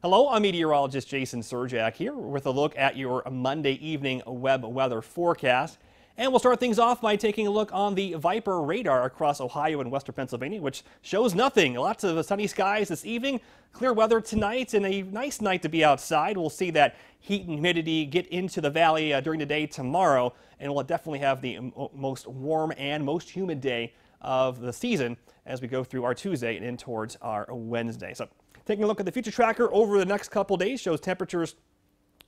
Hello, I'm meteorologist Jason Serjak here with a look at your Monday evening web weather forecast. And we'll start things off by taking a look on the Viper radar across Ohio and western Pennsylvania, which shows nothing. Lots of sunny skies this evening, clear weather tonight, and a nice night to be outside. We'll see that heat and humidity get into the valley uh, during the day tomorrow, and we'll definitely have the most warm and most humid day of the season as we go through our Tuesday and in towards our Wednesday. So Taking a look at the future tracker over the next couple days shows temperatures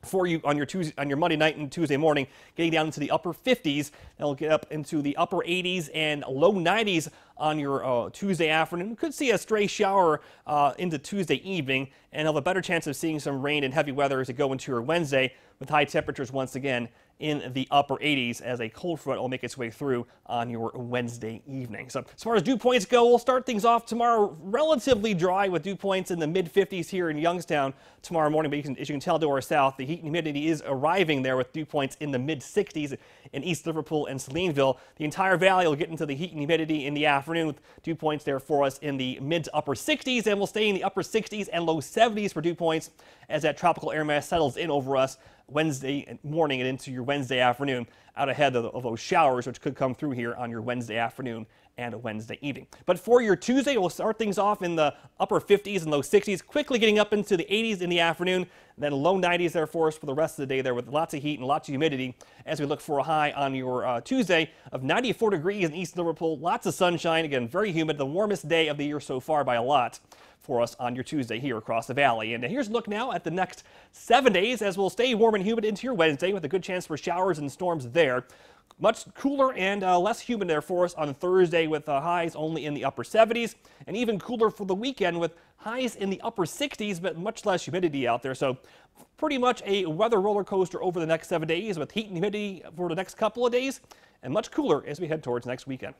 for you on your Tuesday, on your Monday night and Tuesday morning, getting down into the upper 50s. That'll get up into the upper 80s and low 90s on your uh, Tuesday afternoon. Could see a stray shower uh, into Tuesday evening and have a better chance of seeing some rain and heavy weather as you go into your Wednesday with high temperatures once again in the upper 80s as a cold front will make its way through on your Wednesday evening. So as far as dew points go, we'll start things off tomorrow relatively dry with dew points in the mid 50s here in Youngstown tomorrow morning. But you can, as you can tell to our south, the heat and humidity is arriving there with dew points in the mid 60s in East Liverpool and Salineville. The entire valley will get into the heat and humidity in the afternoon with dew points there for us in the mid to upper 60s and we'll stay in the upper 60s and low 70s for dew points as that tropical air mass settles in over us Wednesday morning and into your Wednesday afternoon out ahead of, of, those showers, which could come through here on your Wednesday afternoon and Wednesday evening. But for your Tuesday, we'll start things off in the upper 50s and low 60s, quickly getting up into the 80s in the afternoon, then low 90s there for us for the rest of the day there with lots of heat and lots of humidity as we look for a high on your uh, Tuesday of 94 degrees in East Liverpool, lots of sunshine, again, very humid, the warmest day of the year so far by a lot for us on your Tuesday here across the valley. And here's a look now at the next seven days as we'll stay warm and humid into your Wednesday with a good chance for showers and storms there much cooler and uh, less humid there for us on Thursday with uh, highs only in the upper 70s and even cooler for the weekend with highs in the upper 60s but much less humidity out there. So pretty much a weather roller coaster over the next seven days with heat and humidity for the next couple of days and much cooler as we head towards next weekend.